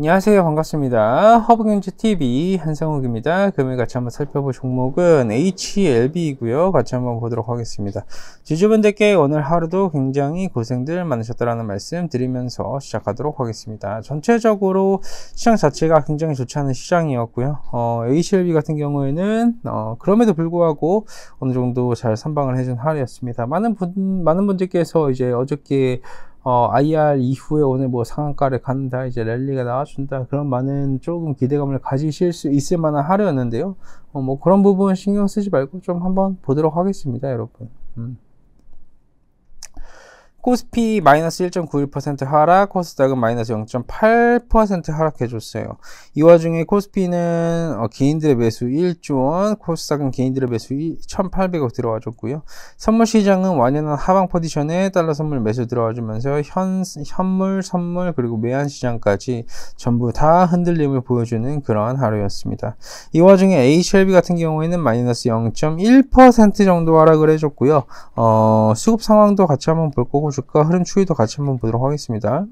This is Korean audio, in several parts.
안녕하세요 반갑습니다 허브경제TV 한성욱입니다 금일 같이 한번 살펴볼 종목은 HLB이고요 같이 한번 보도록 하겠습니다 지주분들께 오늘 하루도 굉장히 고생들 많으셨다라는 말씀 드리면서 시작하도록 하겠습니다 전체적으로 시장 자체가 굉장히 좋지 않은 시장이었고요 어, HLB 같은 경우에는 어, 그럼에도 불구하고 어느 정도 잘 선방을 해준 하루였습니다 많은 분 많은 분들께서 이제 어저께 어, IR 이후에 오늘 뭐 상한가를 간다, 이제 랠리가 나와준다, 그런 많은 조금 기대감을 가지실 수 있을 만한 하루였는데요. 어, 뭐 그런 부분 신경 쓰지 말고 좀 한번 보도록 하겠습니다, 여러분. 음. 코스피 마이너스 1.91% 하락, 코스닥은 마이너스 0.8% 하락해줬어요. 이 와중에 코스피는 어, 개인들의 매수 1조 원, 코스닥은 개인들의 매수 1,800억 들어와줬고요. 선물 시장은 완연한 하방 포지션에 달러 선물 매수 들어와주면서 현, 현물, 선물, 그리고 매한 시장까지 전부 다 흔들림을 보여주는 그러한 하루였습니다. 이 와중에 HLB 같은 경우에는 마이너스 0.1% 정도 하락을 해줬고요. 어, 수급 상황도 같이 한번 볼 거고 주가 흐름 추이도 같이 한번 보도록 하겠습니다.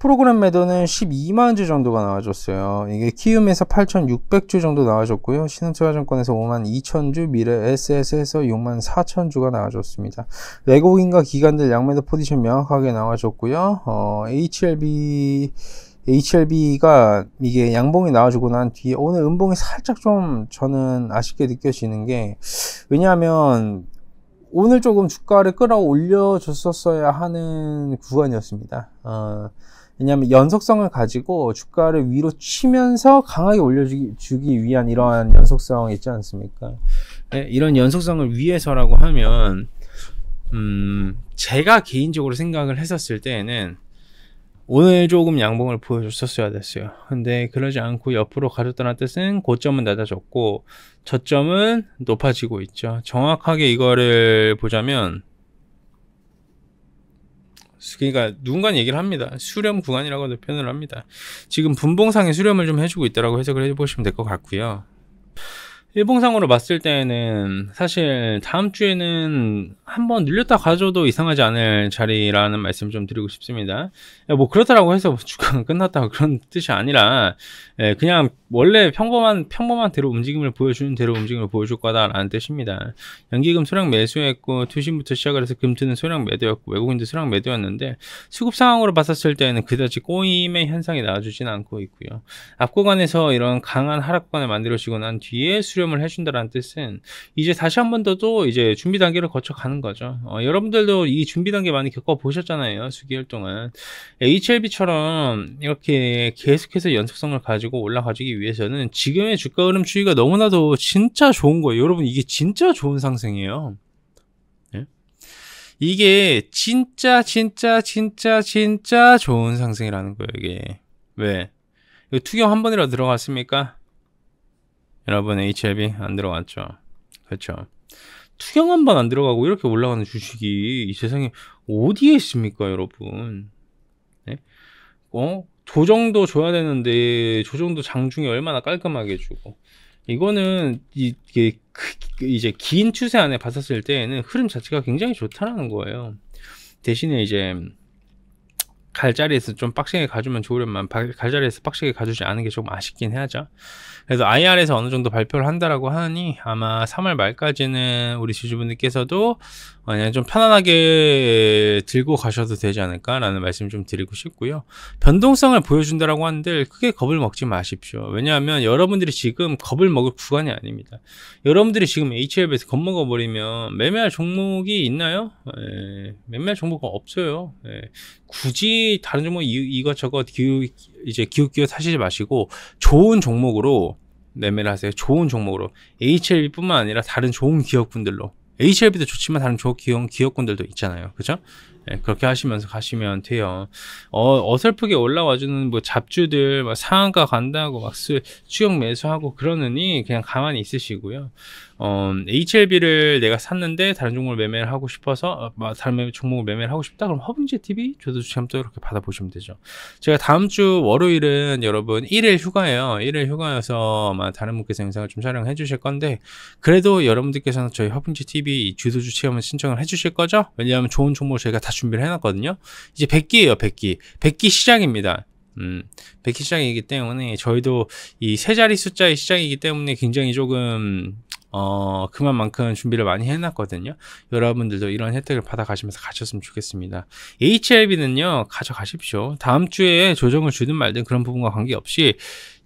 프로그램 매도는 12만주 정도가 나와줬어요. 이게 키움에서 8,600주 정도 나와줬고요. 신한투자증권에서 5만 2 0주 미래 SS에서 6만 4 0주가 나와줬습니다. 외국인과 기관들 양매도 포지션 명확하게 나와줬고요. 어, HLB h r b 가 이게 양봉이 나와주고 난 뒤에 오늘 음봉이 살짝 좀 저는 아쉽게 느껴지는 게 왜냐하면 오늘 조금 주가를 끌어올려줬었어야 하는 구간이었습니다. 어, 왜냐하면 연속성을 가지고 주가를 위로 치면서 강하게 올려주기 위한 이러한 연속성 있지 않습니까? 네, 이런 연속성을 위해서라고 하면 음, 제가 개인적으로 생각을 했었을 때에는 오늘 조금 양봉을 보여줬었어야 됐어요. 근데 그러지 않고 옆으로 가졌다는 뜻은 고점은 낮아졌고 저점은 높아지고 있죠. 정확하게 이거를 보자면 그러니까 누군가 얘기를 합니다. 수렴 구간이라고도 표현을 합니다. 지금 분봉상의 수렴을 좀 해주고 있다라 해석을 해보시면 될 것 같고요. 일봉상으로 봤을 때는 사실 다음 주에는 한번 늘렸다 가져도 이상하지 않을 자리라는 말씀 좀 드리고 싶습니다. 예, 뭐 그렇다라고 해서 주가는 끝났다 그런 뜻이 아니라 예, 그냥 원래 평범한 평범한 대로 움직임을 보여주는 대로 움직임을 보여줄 거다라는 뜻입니다. 연기금 소량 매수했고 투신부터 시작을 해서 금투는 소량 매도였고 외국인도 소량 매도였는데 수급 상황으로 봤었을 때는 그다지 꼬임의 현상이 나와주진 않고 있고요. 앞구간에서 이런 강한 하락관을 만들어지고 난 뒤에 수 수렴을 해준다라는 뜻은 이제 다시 한번더또 이제 준비 단계를 거쳐가는 거죠. 어, 여러분들도 이 준비 단계 많이 겪어보셨잖아요. 수개월 동안. HLB처럼 이렇게 계속해서 연속성을 가지고 올라가주기 위해서는 지금의 주가 흐름 추이가 너무나도 진짜 좋은 거예요. 여러분 이게 진짜 좋은 상승이에요. 예? 이게 진짜 진짜 진짜 진짜 좋은 상승이라는 거예요 이게 왜 투경 한 번이라도 들어갔습니까 여러분 HLB 안 들어갔죠. 그렇죠. 투경 한 번 안 들어가고 이렇게 올라가는 주식이 이 세상에 어디에 있습니까, 여러분? 네? 어? 조정도 줘야 되는데 조정도 장중에 얼마나 깔끔하게 주고 이거는 이게 이제 긴 추세 안에 봤었을 때에는 흐름 자체가 굉장히 좋다라는 거예요. 대신에 이제 갈자리에서 좀 빡세게 가주면 좋으련만 갈자리에서 빡세게 가주지 않은 게 조금 아쉽긴 해야죠 그래서 IR에서 어느 정도 발표를 한다라고 하니 아마 3월 말까지는 우리 지주분들께서도 그냥 좀 편안하게 들고 가셔도 되지 않을까라는 말씀 좀 드리고 싶고요. 변동성을 보여준다라고 하는데 크게 겁을 먹지 마십시오. 왜냐하면 여러분들이 지금 겁을 먹을 구간이 아닙니다. 여러분들이 지금 HF에서 겁먹어 버리면 매매할 종목이 있나요? 에, 예, 매매할 종목은 없어요. 에, 예, 굳이 다른 종목 이것저것 기우, 이제 기웃기웃 하시지 마시고 좋은 종목으로 매매를 하세요. 좋은 종목으로. HLB뿐만 아니라 다른 좋은 기업군들로. HLB도 좋지만 다른 좋은 기업, 군들도 있잖아요. 그죠? 네, 그렇게 하시면서 가시면 돼요. 어, 설프게 올라와주는 뭐 잡주들 막 뭐 상한가 간다고 막 수, 추격 매수하고 그러느니 그냥 가만히 있으시고요. 어, HLB를 내가 샀는데 다른 종목을 매매를 하고 싶어서 어, 다른 종목을 매매를 하고 싶다 그럼 허브제 TV 주도주 참또 이렇게 받아보시면 되죠 제가 다음 주 월요일은 여러분 1일 휴가예요 1일 휴가여서 아마 다른 분께서 영상을 좀 촬영해 주실 건데 그래도 여러분들께서는 저희 허브제 TV 주도주 체험을 신청을 해 주실 거죠 왜냐하면 좋은 종목을 저희가 다 준비를 해놨거든요 이제 100기예요 100기 100기 시작입니다 음, 100기 시작이기 때문에 저희도 이 세 자리 숫자의 시작이기 때문에 굉장히 조금 어, 그만큼 준비를 많이 해놨거든요. 여러분들도 이런 혜택을 받아가시면서 가셨으면 좋겠습니다. HIV는요, 가져가십시오. 다음 주에 조정을 주든 말든 그런 부분과 관계없이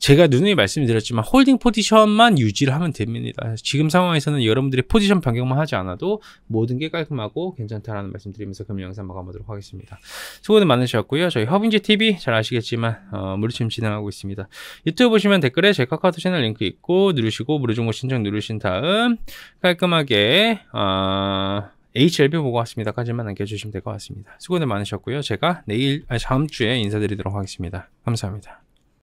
제가 누누이 말씀드렸지만 홀딩 포지션만 유지를 하면 됩니다. 지금 상황에서는 여러분들이 포지션 변경만 하지 않아도 모든 게 깔끔하고 괜찮다라는 말씀드리면서 금요 영상 마감하도록 하겠습니다. 수고는 많으셨고요. 저희 허빙지 TV 잘 아시겠지만 어, 무료침 진행하고 있습니다. 유튜브 보시면 댓글에 제 카카오톡 채널 링크 있고 누르시고 무료 정보 신청 누르신 다음 깔끔하게 어... HLB 보고 왔습니다까지만 남겨주시면 될 것 같습니다. 수고는 많으셨고요. 제가 내일, 아니, 다음 주에 인사드리도록 하겠습니다. 감사합니다.